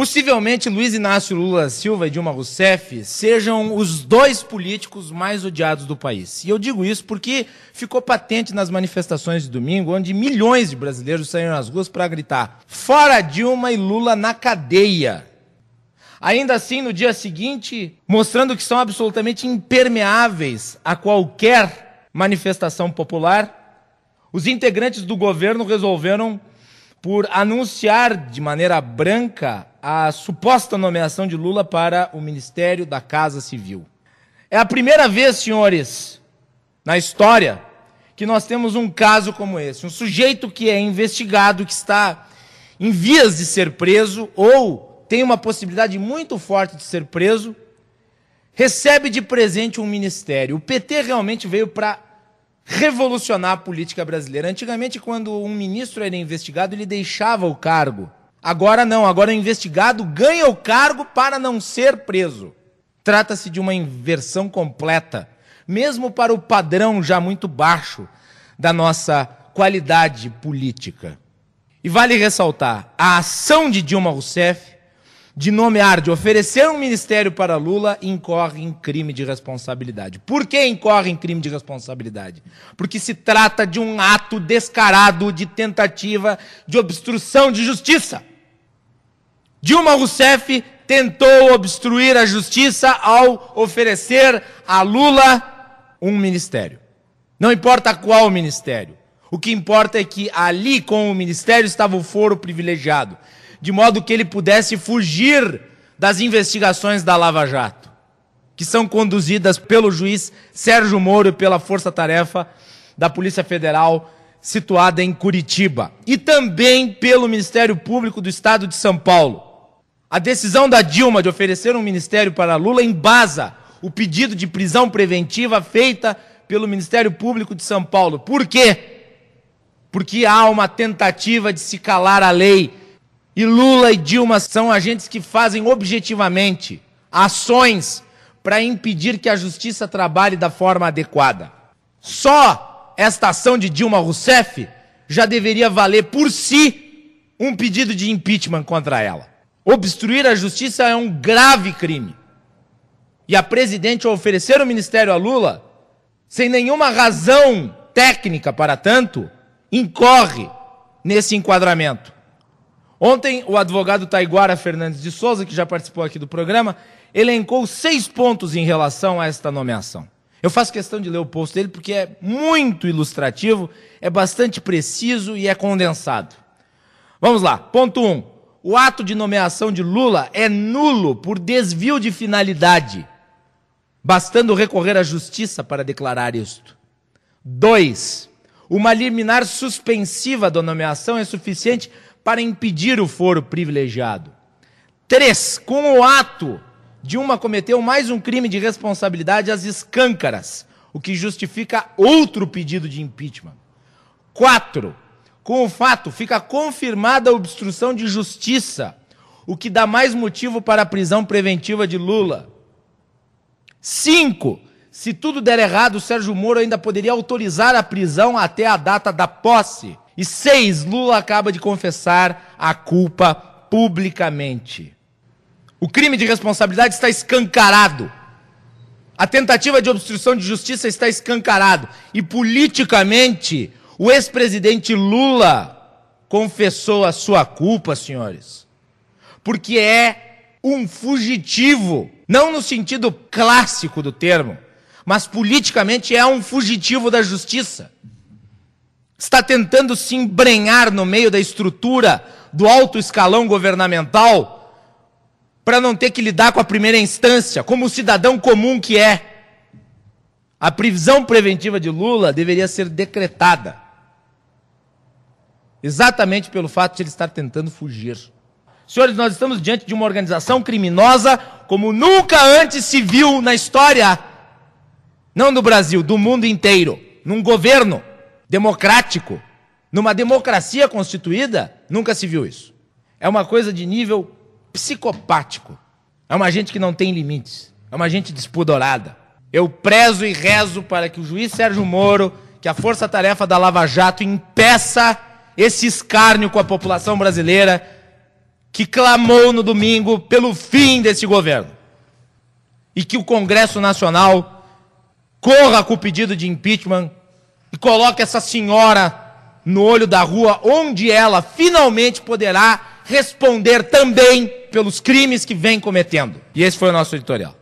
Possivelmente Luiz Inácio Lula Silva e Dilma Rousseff sejam os dois políticos mais odiados do país. E eu digo isso porque ficou patente nas manifestações de domingo, onde milhões de brasileiros saíram às ruas para gritar: fora Dilma e Lula na cadeia. Ainda assim, no dia seguinte, mostrando que são absolutamente impermeáveis a qualquer manifestação popular, os integrantes do governo resolveram por anunciar de maneira branca a suposta nomeação de Lula para o Ministério da Casa Civil. É a primeira vez, senhores, na história, que nós temos um caso como esse. Um sujeito que é investigado, que está em vias de ser preso ou tem uma possibilidade muito forte de ser preso, recebe de presente um ministério. O PT realmente veio para revolucionar a política brasileira. Antigamente, quando um ministro era investigado, ele deixava o cargo. Agora não, agora o investigado ganha o cargo para não ser preso. Trata-se de uma inversão completa, mesmo para o padrão já muito baixo da nossa qualidade política. E vale ressaltar: a ação de Dilma Rousseff de nomear, de oferecer um ministério para Lula, incorre em crime de responsabilidade. Por que incorre em crime de responsabilidade? Porque se trata de um ato descarado de tentativa de obstrução de justiça. Dilma Rousseff tentou obstruir a justiça ao oferecer a Lula um ministério. Não importa qual ministério. O que importa é que ali com o ministério estava o foro privilegiado de modo que ele pudesse fugir das investigações da Lava Jato, que são conduzidas pelo juiz Sérgio Moro e pela Força Tarefa da Polícia Federal, situada em Curitiba, e também pelo Ministério Público do Estado de São Paulo. A decisão da Dilma de oferecer um ministério para Lula embasa o pedido de prisão preventiva feita pelo Ministério Público de São Paulo. Por quê? Porque há uma tentativa de se calar a lei e Lula e Dilma são agentes que fazem objetivamente ações para impedir que a justiça trabalhe da forma adequada. Só esta ação de Dilma Rousseff já deveria valer por si um pedido de impeachment contra ela. Obstruir a justiça é um grave crime. E a presidente, ao oferecer o ministério a Lula, sem nenhuma razão técnica para tanto, incorre nesse enquadramento. Ontem, o advogado Taiguara Fernandes de Souza, que já participou aqui do programa, elencou seis pontos em relação a esta nomeação. Eu faço questão de ler o post dele porque é muito ilustrativo, é bastante preciso e é condensado. Vamos lá. Ponto 1. Um, o ato de nomeação de Lula é nulo por desvio de finalidade, bastando recorrer à justiça para declarar isto. 2. Uma liminar suspensiva da nomeação é suficiente para impedir o foro privilegiado. 3. Com o ato, Dilma cometeu mais um crime de responsabilidade às escâncaras, o que justifica outro pedido de impeachment. 4. Com o fato, fica confirmada a obstrução de justiça, o que dá mais motivo para a prisão preventiva de Lula. 5. Se tudo der errado, o Sérgio Moro ainda poderia autorizar a prisão até a data da posse, e seis, Lula acaba de confessar a culpa publicamente. O crime de responsabilidade está escancarado. A tentativa de obstrução de justiça está escancarado. E politicamente, o ex-presidente Lula confessou a sua culpa, senhores. Porque é um fugitivo, não no sentido clássico do termo, mas politicamente é um fugitivo da justiça está tentando se embrenhar no meio da estrutura do alto escalão governamental para não ter que lidar com a primeira instância, como cidadão comum que é. A prisão preventiva de Lula deveria ser decretada. Exatamente pelo fato de ele estar tentando fugir. Senhores, nós estamos diante de uma organização criminosa como nunca antes se viu na história, não do Brasil, do mundo inteiro, num governo democrático. Numa democracia constituída, nunca se viu isso. É uma coisa de nível psicopático. É uma gente que não tem limites. É uma gente despudorada. Eu prezo e rezo para que o juiz Sérgio Moro, que a força-tarefa da Lava Jato impeça esse escárnio com a população brasileira que clamou no domingo pelo fim desse governo. E que o Congresso Nacional corra com o pedido de impeachment e coloca essa senhora no olho da rua, onde ela finalmente poderá responder também pelos crimes que vem cometendo. E esse foi o nosso editorial.